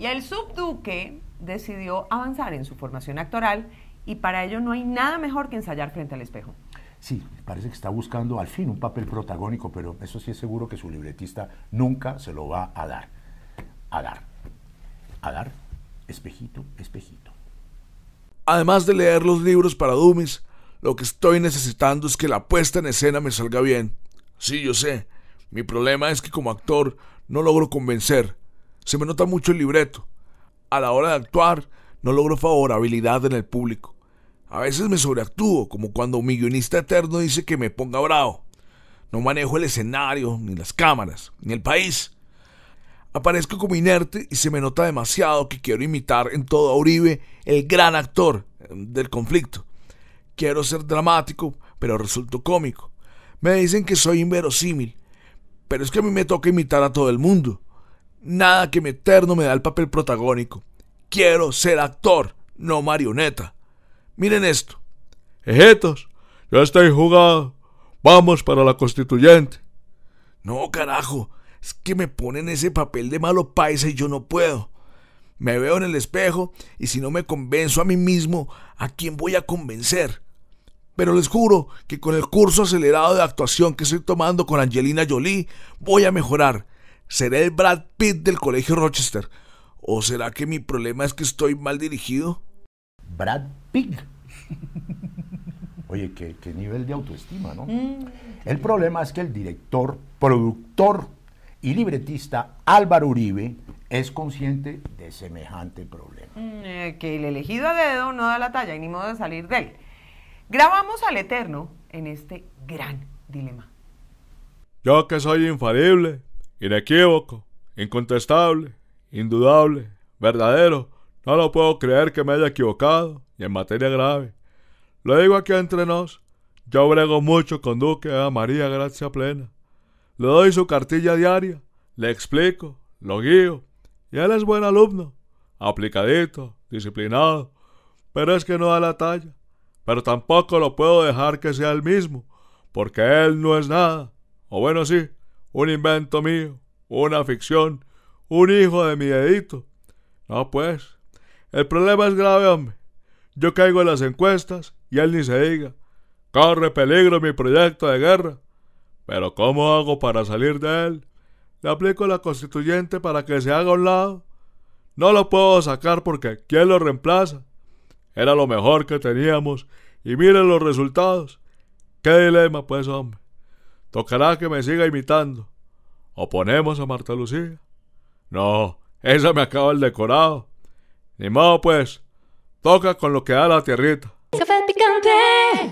Y el subduque decidió avanzar en su formación actoral y para ello no hay nada mejor que ensayar frente al espejo. Sí, parece que está buscando al fin un papel protagónico, pero eso sí es seguro que su libretista nunca se lo va a dar. A dar. A dar. Espejito, espejito. Además de leer los libros para Dumis, lo que estoy necesitando es que la puesta en escena me salga bien. Sí, yo sé. Mi problema es que como actor no logro convencer, se me nota mucho el libreto. A la hora de actuar, no logro favorabilidad en el público. A veces me sobreactúo, como cuando mi guionista eterno dice que me ponga bravo. No manejo el escenario, ni las cámaras, ni el país. Aparezco como inerte y se me nota demasiado que quiero imitar en todo a Uribe, el gran actor em, del conflicto. Quiero ser dramático, pero resulto cómico. Me dicen que soy inverosímil, pero es que a mí me toca imitar a todo el mundo. Nada que mi eterno me da el papel protagónico. Quiero ser actor, no marioneta. Miren esto. Ejetos, ya estoy jugado. Vamos para la constituyente. No, carajo. Es que me ponen ese papel de malo paisa y yo no puedo. Me veo en el espejo y si no me convenzo a mí mismo, ¿a quién voy a convencer? Pero les juro que con el curso acelerado de actuación que estoy tomando con Angelina Jolie, voy a mejorar Será el Brad Pitt del Colegio Rochester? ¿O será que mi problema es que estoy mal dirigido? Brad Pitt. Oye, qué, nivel de autoestima, ¿no? Mm. El problema es que el director, productor y libretista Álvaro Uribe es consciente de semejante problema. Mm, eh, que el elegido a dedo no da la talla y ni modo de salir de él. Grabamos al Eterno en este gran dilema. Yo que soy infalible, Inequívoco, incontestable, indudable, verdadero. No lo puedo creer que me haya equivocado, y en materia grave. Lo digo aquí entre nos. Yo brego mucho con Duque a María Gracia Plena. Le doy su cartilla diaria, le explico, lo guío, y él es buen alumno, aplicadito, disciplinado, pero es que no da la talla. Pero tampoco lo puedo dejar que sea el mismo, porque él no es nada. O bueno, sí, un invento mío, una ficción, un hijo de mi dedito. No, pues, el problema es grave, hombre. Yo caigo en las encuestas y él ni se diga. Corre peligro mi proyecto de guerra. Pero ¿cómo hago para salir de él? Le aplico la constituyente para que se haga a un lado. No lo puedo sacar porque ¿quién lo reemplaza? Era lo mejor que teníamos y miren los resultados. Qué dilema, pues, hombre. Tocará que me siga imitando. ¿O ponemos a Marta Lucía? No, eso me acaba el decorado. Ni modo, pues. Toca con lo que da la tierrita. Café picante.